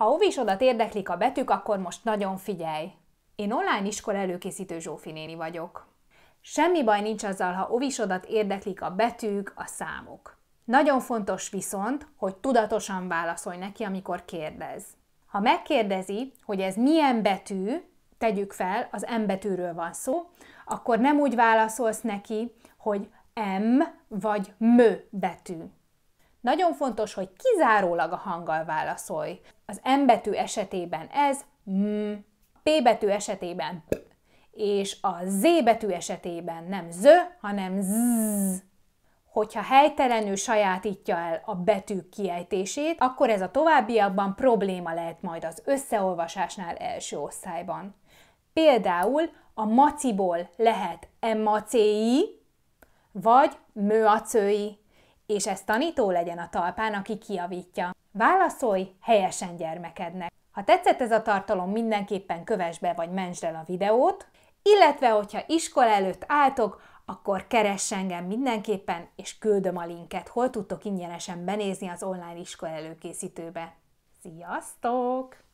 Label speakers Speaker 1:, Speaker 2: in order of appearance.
Speaker 1: Ha óvisodat érdeklik a betűk, akkor most nagyon figyelj! Én online iskola előkészítő Zsófi néni vagyok. Semmi baj nincs azzal, ha óvisodat érdeklik a betűk, a számok. Nagyon fontos viszont, hogy tudatosan válaszolj neki, amikor kérdez. Ha megkérdezi, hogy ez milyen betű, tegyük fel, az M betűről van szó, akkor nem úgy válaszolsz neki, hogy M vagy M betű. Nagyon fontos, hogy kizárólag a hanggal válaszolj. Az M betű esetében ez m, P betű esetében p, és a Z betű esetében nem z, hanem z. Hogyha helytelenül sajátítja el a betűk kiejtését, akkor ez a továbbiakban probléma lehet majd az összeolvasásnál első osztályban. Például a maciból lehet emaci, vagy möacői és ez tanító legyen a talpán, aki kiavítja. Válaszolj helyesen gyermekednek. Ha tetszett ez a tartalom, mindenképpen kövess be vagy mentsd el a videót, illetve hogyha iskola előtt álltok, akkor keress engem mindenképpen, és küldöm a linket, hol tudtok ingyenesen benézni az online iskola előkészítőbe. Sziasztok!